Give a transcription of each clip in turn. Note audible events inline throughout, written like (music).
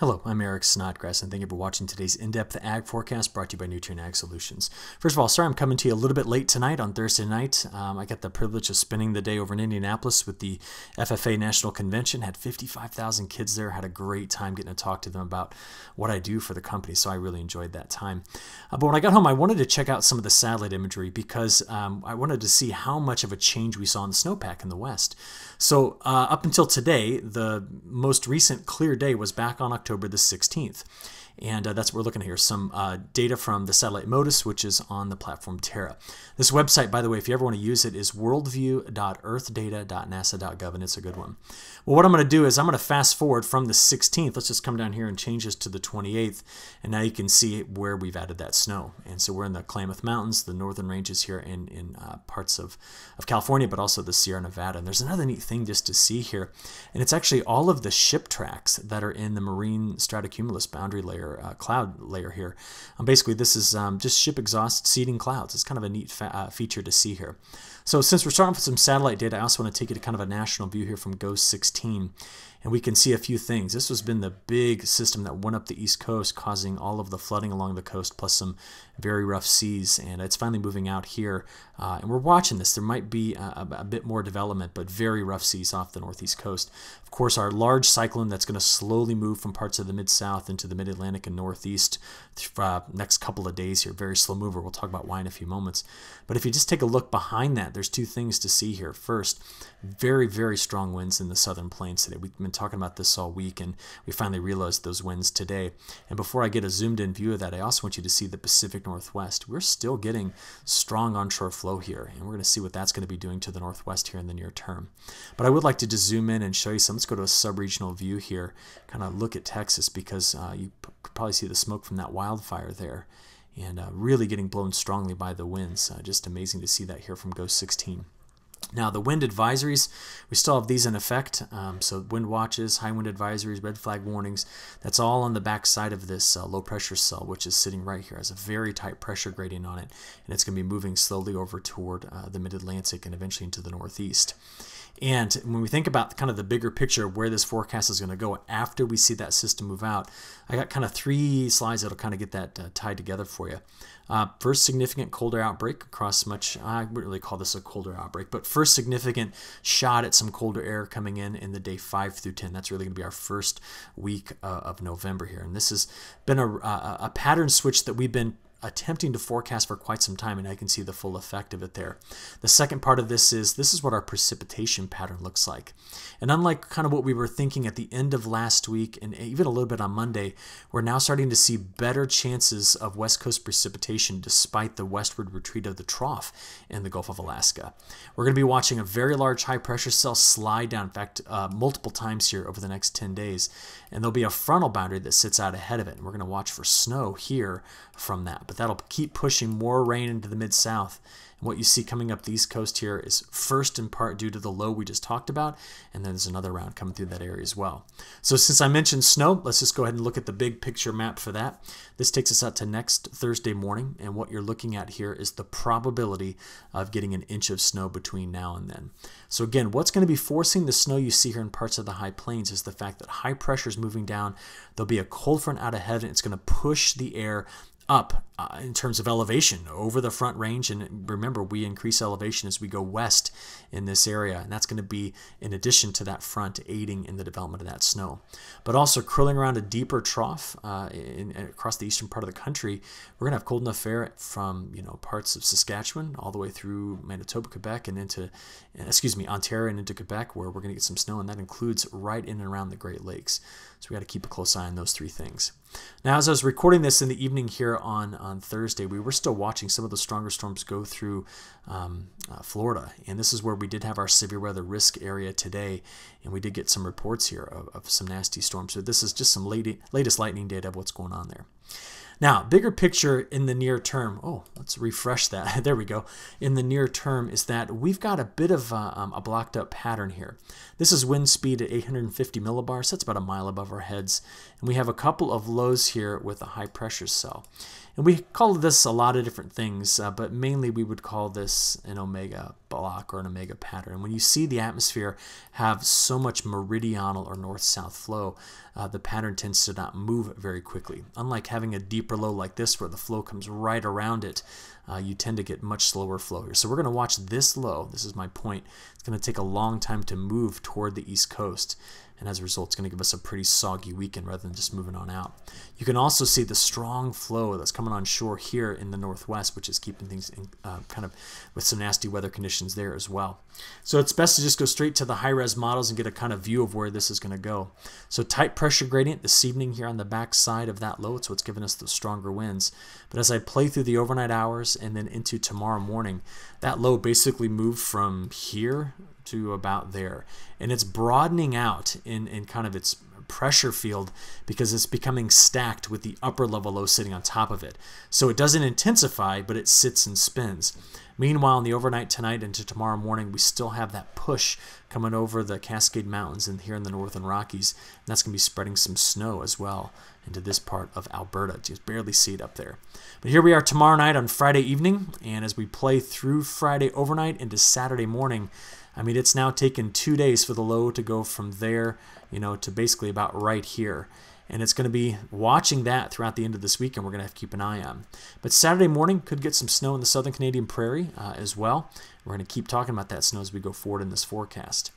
Hello, I'm Eric Snodgrass, and thank you for watching today's in-depth ag forecast brought to you by Nutrient Ag Solutions. First of all, sorry I'm coming to you a little bit late tonight on Thursday night. Um, I got the privilege of spending the day over in Indianapolis with the FFA National Convention. Had 55,000 kids there. Had a great time getting to talk to them about what I do for the company, so I really enjoyed that time. Uh, but when I got home, I wanted to check out some of the satellite imagery because um, I wanted to see how much of a change we saw in the snowpack in the west. So uh, up until today, the most recent clear day was back on October October the 16th. And uh, that's what we're looking at here, some uh, data from the satellite MODIS, which is on the platform Terra. This website, by the way, if you ever want to use it, is worldview.earthdata.nasa.gov, and it's a good one. Well, what I'm going to do is I'm going to fast forward from the 16th. Let's just come down here and change this to the 28th. And now you can see where we've added that snow. And so we're in the Klamath Mountains, the northern ranges here in, in uh, parts of, of California, but also the Sierra Nevada. And there's another neat thing just to see here. And it's actually all of the ship tracks that are in the marine stratocumulus boundary layer, uh, cloud layer here. Um, basically, this is um, just ship exhaust seeding clouds. It's kind of a neat uh, feature to see here. So since we're starting with some satellite data, I also want to take you to kind of a national view here from GOES 16 and we can see a few things. This has been the big system that went up the east coast, causing all of the flooding along the coast, plus some very rough seas, and it's finally moving out here. Uh, and we're watching this. There might be a, a, bit more development, but very rough seas off the northeast coast. Of course, our large cyclone that's going to slowly move from parts of the mid-south into the mid-Atlantic and northeast uh, next couple of days here. Very slow mover. We'll talk about why in a few moments. But if you just take a look behind that, there's two things to see here. First, very, very strong winds in the southern plains today. We've been been talking about this all week, and we finally realized those wins today. And before I get a zoomed in view of that, I also want you to see the Pacific Northwest. We're still getting strong onshore flow here, and we're going to see what that's going to be doing to the Northwest here in the near term. But I would like to just zoom in and show you some. Let's go to a subregional view here, kind of look at Texas because uh, you could probably see the smoke from that wildfire there and uh, really getting blown strongly by the winds. Uh, just amazing to see that here from Ghost 16. Now, the wind advisories, we still have these in effect. Um, so wind watches, high wind advisories, red flag warnings, that's all on the back side of this uh, low pressure cell, which is sitting right here. It has a very tight pressure gradient on it, and it's going to be moving slowly over toward uh, the mid-Atlantic and eventually into the northeast. And when we think about kind of the bigger picture of where this forecast is going to go after we see that system move out, I got kind of three slides that'll kind of get that uh, tied together for you. Uh, first significant colder outbreak across much, I wouldn't really call this a colder outbreak, but first significant shot at some colder air coming in in the day 5 through 10. That's really going to be our first week uh, of November here. And this has been a, a, a pattern switch that we've been attempting to forecast for quite some time and I can see the full effect of it there. The second part of this is this is what our precipitation pattern looks like. And unlike kind of what we were thinking at the end of last week and even a little bit on Monday, we're now starting to see better chances of west coast precipitation despite the westward retreat of the trough in the Gulf of Alaska. We're going to be watching a very large high pressure cell slide down, in fact, uh, multiple times here over the next 10 days. And there'll be a frontal boundary that sits out ahead of it. And we're going to watch for snow here from that. But that'll keep pushing more rain into the mid south. And what you see coming up the east coast here is first in part due to the low we just talked about, and then there's another round coming through that area as well. So since I mentioned snow, let's just go ahead and look at the big picture map for that. This takes us out to next Thursday morning, and what you're looking at here is the probability of getting an inch of snow between now and then. So again, what's going to be forcing the snow you see here in parts of the high plains is the fact that high pressure is moving down. There'll be a cold front out ahead, and it's going to push the air up uh, in terms of elevation over the front range. And remember, we increase elevation as we go west in this area, and that's going to be in addition to that front aiding in the development of that snow. But also curling around a deeper trough uh, in, across the eastern part of the country, we're going to have cold enough air from you know parts of Saskatchewan all the way through Manitoba, Quebec, and into excuse me Ontario and into Quebec, where we're going to get some snow, and that includes right in and around the Great Lakes. So we got to keep a close eye on those three things. Now, as I was recording this in the evening here on, on uh, on Thursday, we were still watching some of the stronger storms go through um, uh, Florida. And this is where we did have our severe weather risk area today. And we did get some reports here of, of some nasty storms. So this is just some late, latest lightning data of what's going on there. Now, bigger picture in the near term, oh, let's refresh that. (laughs) there we go. In the near term is that we've got a bit of a, uh, um, a, blocked up pattern here. This is wind speed at 850 millibars, that's about a mile above our heads. And we have a couple of lows here with a high pressure cell. And we call this a lot of different things, uh, but mainly we would call this an omega block or an omega pattern. When you see the atmosphere have so much meridional or north-south flow, uh, the pattern tends to not move very quickly. Unlike having a deeper low like this where the flow comes right around it, uh, you tend to get much slower flow here. So we're going to watch this low. This is my point. It's going to take a long time to move toward the east coast and as a result, it's going to give us a pretty soggy weekend rather than just moving on out. You can also see the strong flow that's coming on shore here in the northwest, which is keeping things in, uh, kind of with some nasty weather conditions there as well. So it's best to just go straight to the high-res models and get a kind of view of where this is going to go. So tight pressure gradient this evening here on the back side of that low, it's what's giving us the stronger winds. But as I play through the overnight hours and then into tomorrow morning, that low basically moved from here to about there. And it's broadening out in, in kind of its pressure field because it's becoming stacked with the upper level low sitting on top of it. So it doesn't intensify, but it sits and spins. Meanwhile, in the overnight tonight into tomorrow morning, we still have that push coming over the Cascade Mountains and here in the Northern Rockies. And that's going to be spreading some snow as well into this part of Alberta. Just barely see it up there. But here we are tomorrow night on Friday evening. And as we play through Friday overnight into Saturday morning, I mean, it's now taken two days for the low to go from there, you know, to basically about right here. And it's going to be watching that throughout the end of this week, and we're going to have to keep an eye on. But Saturday morning could get some snow in the southern Canadian prairie uh, as well. We're going to keep talking about that snow as we go forward in this forecast.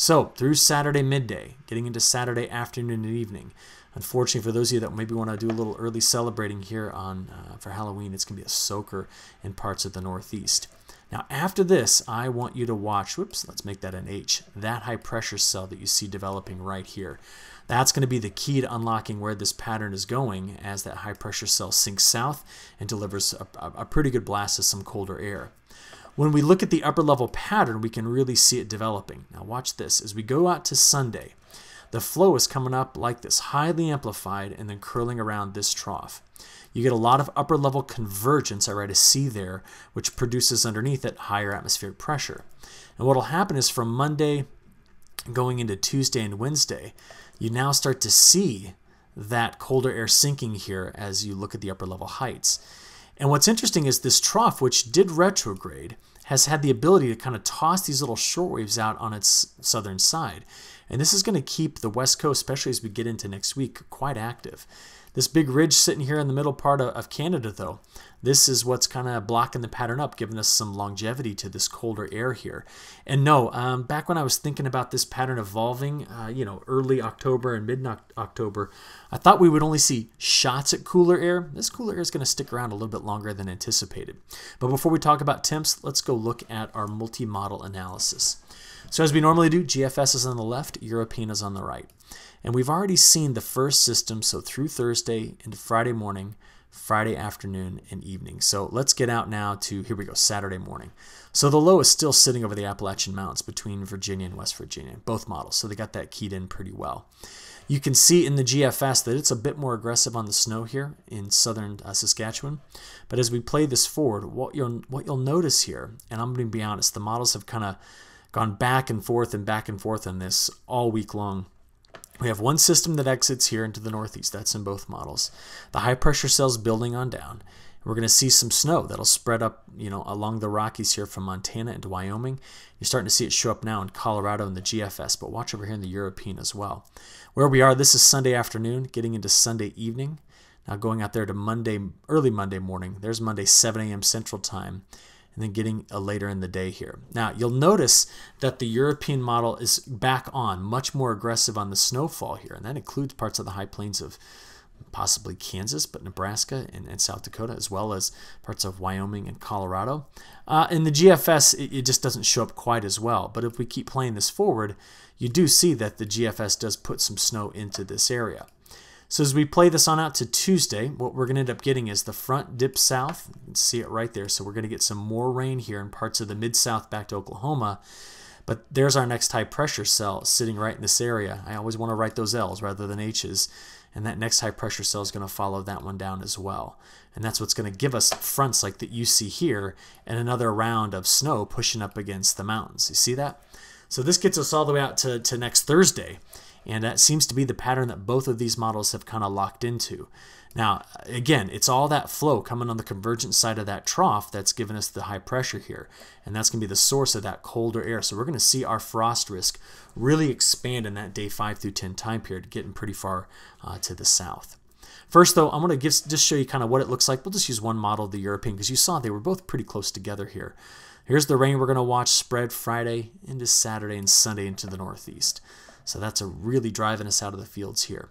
So through Saturday midday, getting into Saturday afternoon and evening. Unfortunately, for those of you that maybe want to do a little early celebrating here on uh, for Halloween, it's going to be a soaker in parts of the Northeast. Now, after this, I want you to watch, whoops, let's make that an H, that high pressure cell that you see developing right here. That's going to be the key to unlocking where this pattern is going as that high pressure cell sinks south and delivers a, a pretty good blast of some colder air. When we look at the upper level pattern, we can really see it developing. Now watch this. As we go out to Sunday, the flow is coming up like this, highly amplified, and then curling around this trough. You get a lot of upper level convergence, I write a C there, which produces underneath it higher atmospheric pressure. And what will happen is from Monday going into Tuesday and Wednesday, you now start to see that colder air sinking here as you look at the upper level heights. And what's interesting is this trough, which did retrograde, has had the ability to kind of toss these little short waves out on its southern side. And this is going to keep the West Coast, especially as we get into next week, quite active. This big ridge sitting here in the middle part of, of Canada, though, this is what's kind of blocking the pattern up, giving us some longevity to this colder air here. And no, um, back when I was thinking about this pattern evolving, uh, you know, early October and mid-October, I thought we would only see shots at cooler air. This cooler air is going to stick around a little bit longer than anticipated. But before we talk about temps, let's go look at our multi-model analysis. So as we normally do, GFS is on the left, European is on the right. And we've already seen the first system, so through Thursday into Friday morning, Friday afternoon, and evening. So let's get out now to, here we go, Saturday morning. So the low is still sitting over the Appalachian Mountains between Virginia and West Virginia, both models. So they got that keyed in pretty well. You can see in the GFS that it's a bit more aggressive on the snow here in southern uh, Saskatchewan. But as we play this forward, what you'll, what you'll notice here, and I'm going to be honest, the models have kind of gone back and forth and back and forth on this all week long we have one system that exits here into the northeast. That's in both models. The high pressure cell is building on down. We're going to see some snow that'll spread up, you know, along the Rockies here from Montana into Wyoming. You're starting to see it show up now in Colorado in the GFS, but watch over here in the European as well. Where we are, this is Sunday afternoon, getting into Sunday evening. Now going out there to Monday, early Monday morning. There's Monday 7 a.m. Central Time and then getting uh, later in the day here. Now, you'll notice that the European model is back on, much more aggressive on the snowfall here, and that includes parts of the high plains of possibly Kansas, but Nebraska and, and, South Dakota, as well as parts of Wyoming and Colorado. Uh, in the GFS, it, it, just doesn't show up quite as well. But if we keep playing this forward, you do see that the GFS does put some snow into this area. So as we play this on out to Tuesday, what we're going to end up getting is the front dip south. You can see it right there. So we're going to get some more rain here in parts of the mid-south back to Oklahoma. But there's our next high pressure cell sitting right in this area. I always want to write those L's rather than H's. And that next high pressure cell is going to follow that one down as well. And that's what's going to give us fronts like that you see here and another round of snow pushing up against the mountains. You see that? So this gets us all the way out to, to next Thursday. And that seems to be the pattern that both of these models have kind of locked into. Now, again, it's all that flow coming on the convergent side of that trough that's giving us the high pressure here. And that's going to be the source of that colder air. So we're going to see our frost risk really expand in that day 5 through 10 time period, getting pretty far uh, to the south. First, though, I'm going to give, just show you kind of what it looks like. We'll just use one model of the European because you saw they were both pretty close together here. Here's the rain we're going to watch spread Friday into Saturday and Sunday into the northeast. So that's a really driving us out of the fields here.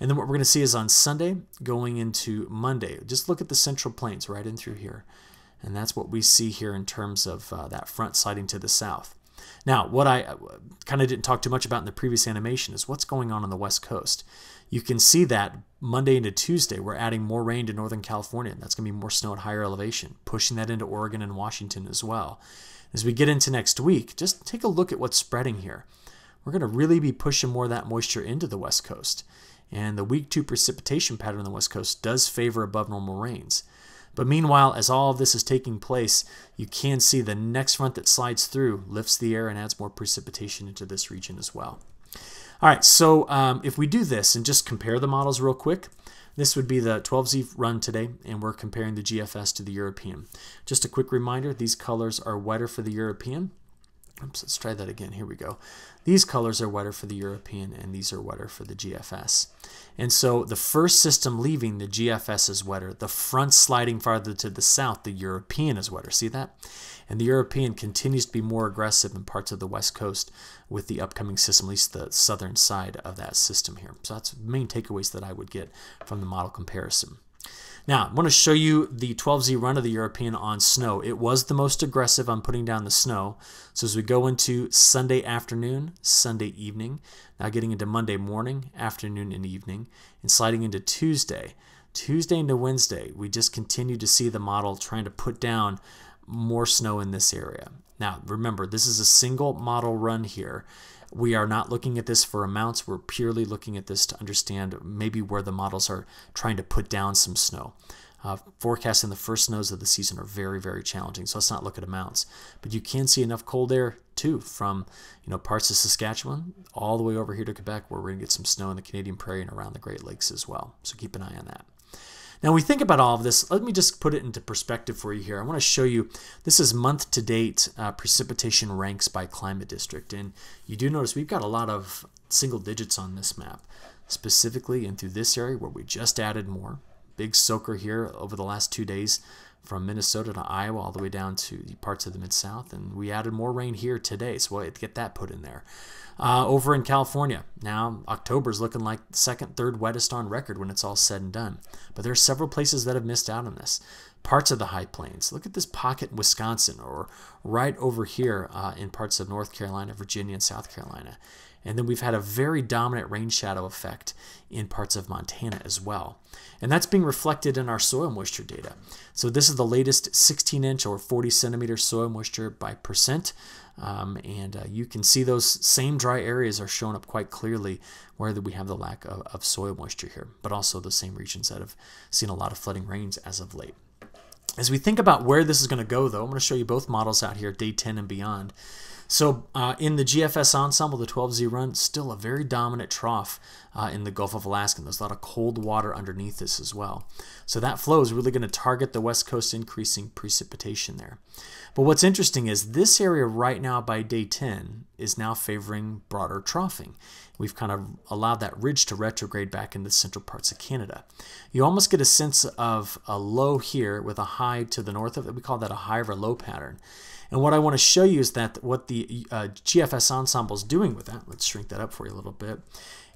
And then what we're going to see is on Sunday going into Monday, just look at the central plains right in through here. And that's what we see here in terms of uh, that front sliding to the south. Now, what I uh, kind of didn't talk too much about in the previous animation is what's going on on the West Coast. You can see that Monday into Tuesday, we're adding more rain to Northern California, and that's going to be more snow at higher elevation, pushing that into Oregon and Washington as well. As we get into next week, just take a look at what's spreading here we're going to really be pushing more of that moisture into the west coast. And the week two precipitation pattern on the west coast does favor above normal rains. But meanwhile, as all of this is taking place, you can see the next front that slides through lifts the air and adds more precipitation into this region as well. All right, so um, if we do this and just compare the models real quick, this would be the 12Z run today, and we're comparing the GFS to the European. Just a quick reminder, these colors are wetter for the European, Oops, let's try that again. Here we go. These colors are wetter for the European and these are wetter for the GFS. And so the first system leaving, the GFS is wetter. The front sliding farther to the south, the European is wetter. See that? And the European continues to be more aggressive in parts of the west coast with the upcoming system, at least the southern side of that system here. So that's the main takeaways that I would get from the model comparison. Now, I want to show you the 12Z run of the European on snow. It was the most aggressive on putting down the snow. So as we go into Sunday afternoon, Sunday evening, now getting into Monday morning, afternoon and evening, and sliding into Tuesday. Tuesday into Wednesday, we just continue to see the model trying to put down more snow in this area. Now, remember, this is a single model run here. We are not looking at this for amounts. We're purely looking at this to understand maybe where the models are trying to put down some snow. Uh, forecasting the first snows of the season are very, very challenging. So let's not look at amounts. But you can see enough cold air too from you know parts of Saskatchewan all the way over here to Quebec, where we're going to get some snow in the Canadian Prairie and around the Great Lakes as well. So keep an eye on that. Now we think about all of this. Let me just put it into perspective for you here. I want to show you, this is month to date uh, precipitation ranks by climate district. And you do notice we've got a lot of single digits on this map, specifically in through this area where we just added more. Big soaker here over the last two days from Minnesota to Iowa all the way down to parts of the Mid-South. And we added more rain here today, so we'll get that put in there uh, over in California. Now, October's looking like the second, third wettest on record when it's all said and done. But there are several places that have missed out on this. Parts of the high plains. Look at this pocket in Wisconsin or right over here uh, in parts of North Carolina, Virginia, and South Carolina. And then we've had a very dominant rain shadow effect in parts of Montana as well. And that's being reflected in our soil moisture data. So this is the latest 16 inch or 40 centimeter soil moisture by percent um, and uh, you can see those same dry areas are shown up quite clearly where we have the lack of, of soil moisture here, but also the same regions that have seen a lot of flooding rains as of late. As we think about where this is going to go, though, I'm going to show you both models out here, day 10 and beyond. So uh, in the GFS ensemble, the 12Z run, still a very dominant trough uh, in the Gulf of Alaska. And there's a lot of cold water underneath this as well. So that flow is really going to target the west coast increasing precipitation there. But what's interesting is this area right now by day 10 is now favoring broader troughing. We've kind of allowed that ridge to retrograde back into the central parts of Canada. You almost get a sense of a low here with a high to the north of it. We call that a high or low pattern. And what I want to show you is that what the uh, GFS ensemble is doing with that, let's shrink that up for you a little bit,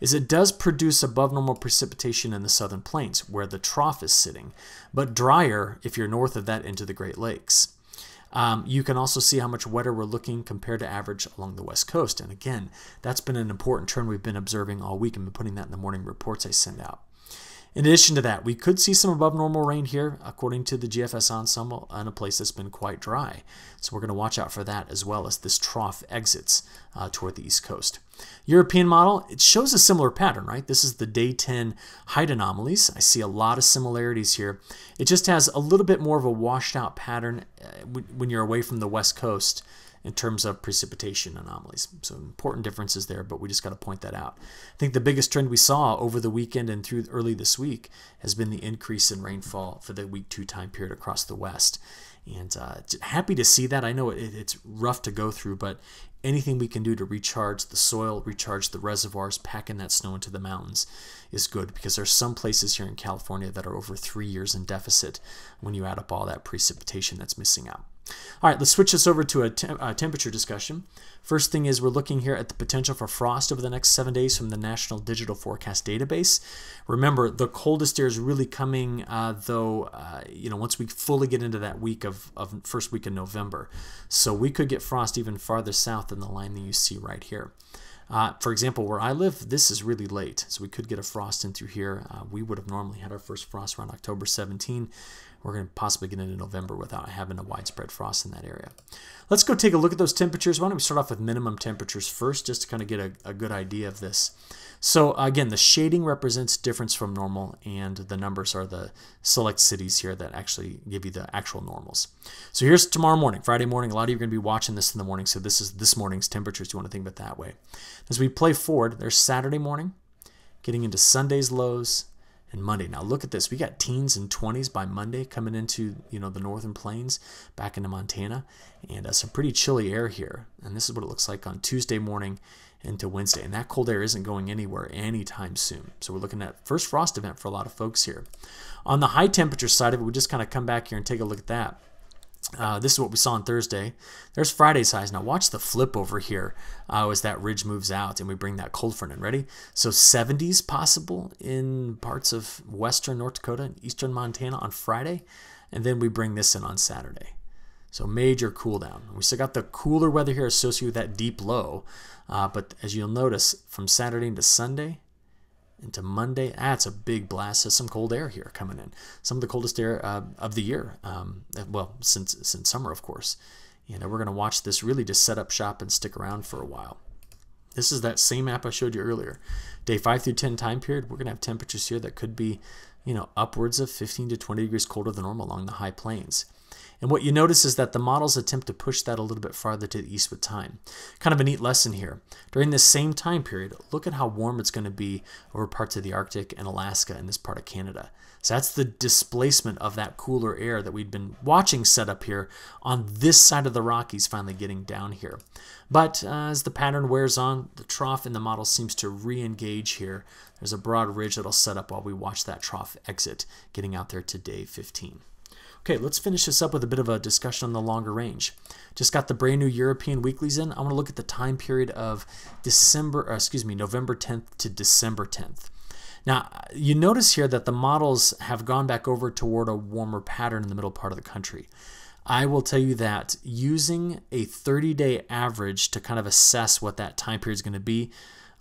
is it does produce above normal precipitation in the southern plains where the trough is sitting, but drier if you're north of that into the Great Lakes. Um, you can also see how much wetter we're looking compared to average along the west coast. And again, that's been an important trend we've been observing all week and been putting that in the morning reports I send out. In addition to that, we could see some above normal rain here, according to the GFS ensemble, in a place that's been quite dry. So we're going to watch out for that as well as this trough exits uh, toward the east coast. European model, it shows a similar pattern, right? This is the day 10 height anomalies. I see a lot of similarities here. It just has a little bit more of a washed out pattern uh, when you're away from the west coast in terms of precipitation anomalies. So important differences there, but we just got to point that out. I think the biggest trend we saw over the weekend and through early this week has been the increase in rainfall for the week two time period across the West. And uh, happy to see that. I know it, it's rough to go through, but anything we can do to recharge the soil, recharge the reservoirs, pack in that snow into the mountains is good because there's some places here in California that are over three years in deficit when you add up all that precipitation that's missing out. All right, let's switch this over to a, te a, uh, temperature discussion. First thing is we're looking here at the potential for frost over the next seven days from the National Digital Forecast Database. Remember, the coldest air is really coming, uh, though, uh, you know, once we fully get into that week of, of first week of November. So we could get frost even farther south than the line that you see right here. Uh, for example, where I live, this is really late, so we could get a frost in through here. Uh, we would have normally had our first frost around October 17 we're going to possibly get into November without having a widespread frost in that area. Let's go take a look at those temperatures. Why don't we start off with minimum temperatures first, just to kind of get a, a good idea of this. So again, the shading represents difference from normal, and the numbers are the select cities here that actually give you the actual normals. So here's tomorrow morning, Friday morning. A lot of you are going to be watching this in the morning, so this is this morning's temperatures. You want to think about that way. As we play forward, there's Saturday morning, getting into Sunday's lows, and Monday. Now look at this. We got teens and 20s by Monday coming into you know the northern plains back into Montana, and uh, some pretty chilly air here. And this is what it looks like on Tuesday morning into Wednesday. And that cold air isn't going anywhere anytime soon. So we're looking at first frost event for a lot of folks here. On the high temperature side of it, we just kind of come back here and take a look at that. Uh, this is what we saw on Thursday. There's Friday's highs. Now watch the flip over here uh, as that ridge moves out and we bring that cold front in. Ready? So 70s possible in parts of western North Dakota and eastern Montana on Friday. And then we bring this in on Saturday. So major cool down. We still got the cooler weather here associated with that deep low. Uh, but as you'll notice, from Saturday into Sunday, into Monday. That's ah, a big blast. Has some cold air here coming in. Some of the coldest air uh, of the year. Um, well, since since summer, of course. You know, we're going to watch this really just set up shop and stick around for a while. This is that same map I showed you earlier. Day 5 through 10 time period, we're going to have temperatures here that could be, you know, upwards of 15 to 20 degrees colder than normal along the high plains. And what you notice is that the models attempt to push that a little bit farther to the east with time. Kind of a neat lesson here. During this same time period, look at how warm it's going to be over parts of the Arctic and Alaska and this part of Canada. So that's the displacement of that cooler air that we've been watching set up here on this side of the Rockies finally getting down here. But uh, as the pattern wears on, the trough in the model seems to re-engage here. There's a broad ridge that'll set up while we watch that trough exit getting out there to day 15. Okay, let's finish this up with a bit of a discussion on the longer range. Just got the brand new European weeklies in. I want to look at the time period of December, uh, excuse me, November 10th to December 10th. Now, you notice here that the models have gone back over toward a warmer pattern in the middle part of the country. I will tell you that using a 30-day average to kind of assess what that time period is going to be,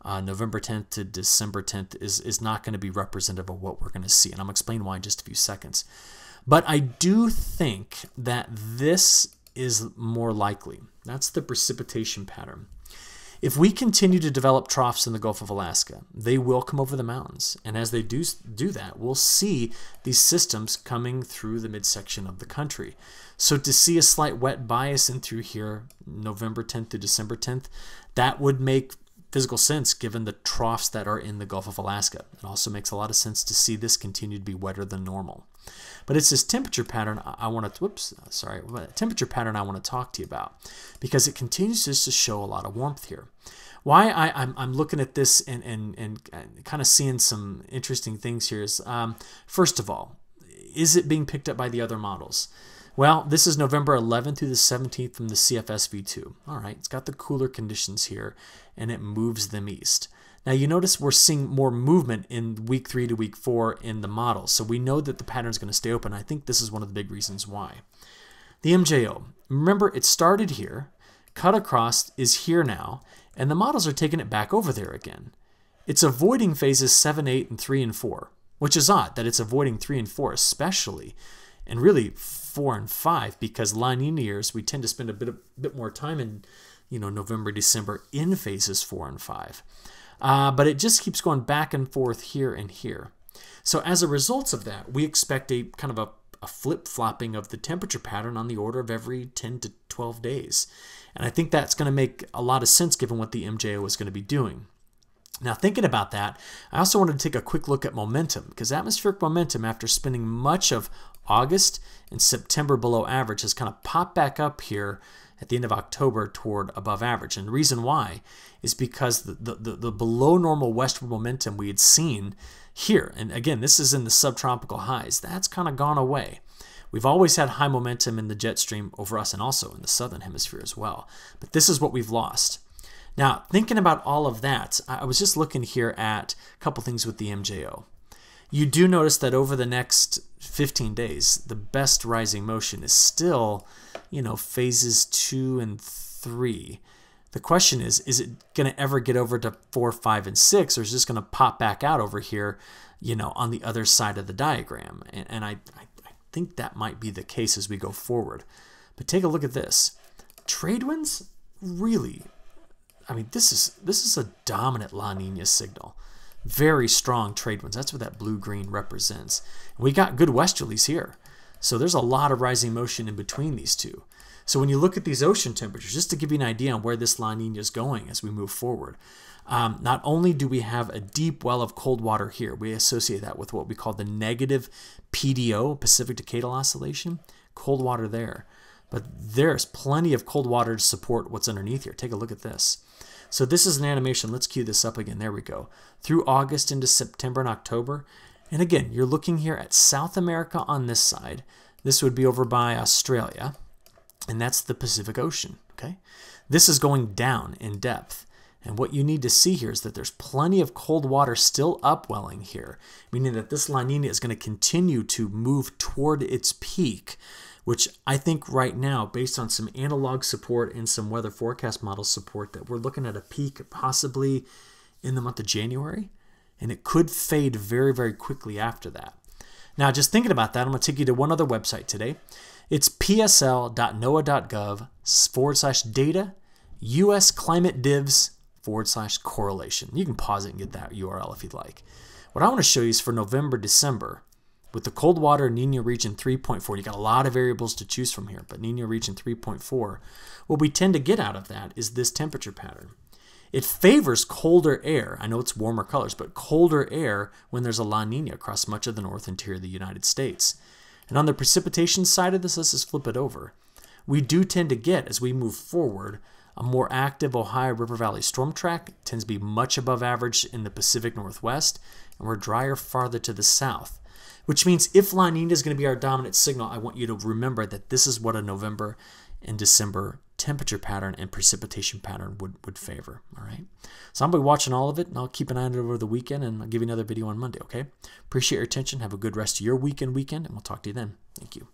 uh, November 10th to December 10th is, is not going to be representative of what we're going to see. And I'm going to explain why in just a few seconds. But I do think that this is more likely. That's the precipitation pattern. If we continue to develop troughs in the Gulf of Alaska, they will come over the mountains. And as they do, do that, we'll see these systems coming through the midsection of the country. So to see a slight wet bias in through here, November 10th to December 10th, that would make physical sense given the troughs that are in the Gulf of Alaska. It also makes a lot of sense to see this continue to be wetter than normal. But it's this temperature pattern I want to, whoops, uh, sorry, temperature pattern I want to talk to you about because it continues to show a lot of warmth here. Why I, am I'm looking at this and, and, and kind of seeing some interesting things here is, um, first of all, is it being picked up by the other models? Well, this is November 11th through the 17th from the CFS V2. All right, it's got the cooler conditions here and it moves them east. Now you notice we're seeing more movement in week three to week four in the model, so we know that the pattern is going to stay open. I think this is one of the big reasons why. The MJO, remember it started here, cut across is here now, and the models are taking it back over there again. It's avoiding phases 7, 8, and 3 and 4, which is odd that it's avoiding 3 and 4 especially, and really 4 and 5, because line years we tend to spend a bit, a bit more time in you know November, December in phases 4 and 5. Uh, but it just keeps going back and forth here and here. So as a result of that, we expect a kind of a, a flip-flopping of the temperature pattern on the order of every 10 to 12 days. And I think that's going to make a lot of sense given what the MJO is going to be doing. Now, thinking about that, I also wanted to take a quick look at momentum because atmospheric momentum, after spending much of August and September below average, has kind of popped back up here at the end of October toward above average. And the reason why is because the, the, the, the below normal westward momentum we had seen here, and again, this is in the subtropical highs, that's kind of gone away. We've always had high momentum in the jet stream over us and also in the southern hemisphere as well. But this is what we've lost. Now, thinking about all of that, I was just looking here at a couple things with the MJO. You do notice that over the next 15 days, the best rising motion is still you know, phases two and three. The question is, is it going to ever get over to four, five, and six, or is this going to pop back out over here, you know, on the other side of the diagram? And, and I, I, I think that might be the case as we go forward. But take a look at this. Trade winds really I mean, this is this is a dominant La Nina signal. Very strong trade winds. That's what that blue green represents. We got good westerlies here. So there's a lot of rising motion in between these two. So when you look at these ocean temperatures, just to give you an idea on where this La Nina is going as we move forward, um, not only do we have a deep well of cold water here, we associate that with what we call the negative PDO, Pacific Decadal Oscillation, cold water there. But there's plenty of cold water to support what's underneath here. Take a look at this. So this is an animation. Let's cue this up again. There we go. Through August into September and October, and again, you're looking here at South America on this side. This would be over by Australia, and that's the Pacific Ocean, okay? This is going down in depth. And what you need to see here is that there's plenty of cold water still upwelling here, meaning that this La Nina is going to continue to move toward its peak, which I think right now, based on some analog support and some weather forecast model support, that we're looking at a peak possibly in the month of January and it could fade very, very quickly after that. Now, just thinking about that, I'm going to take you to one other website today. It's psl.noaa.gov forward slash data US climate divs forward slash correlation. You can pause it and get that URL if you'd like. What I want to show you is for November, December, with the cold water Nino region 3.4, you got a lot of variables to choose from here, but Nino region 3.4, what we tend to get out of that is this temperature pattern. It favors colder air. I know it's warmer colors, but colder air when there's a La Nina across much of the north interior of the United States. And on the precipitation side of this, let's just flip it over. We do tend to get, as we move forward, a more active Ohio River Valley storm track it tends to be much above average in the Pacific Northwest, and we're drier farther to the south. Which means if La Nina is going to be our dominant signal, I want you to remember that this is what a November and December temperature pattern and precipitation pattern would, would favor, all right? So I'm going to be watching all of it, and I'll keep an eye on it over the weekend, and I'll give you another video on Monday, okay? Appreciate your attention. Have a good rest of your weekend, weekend, and we'll talk to you then. Thank you.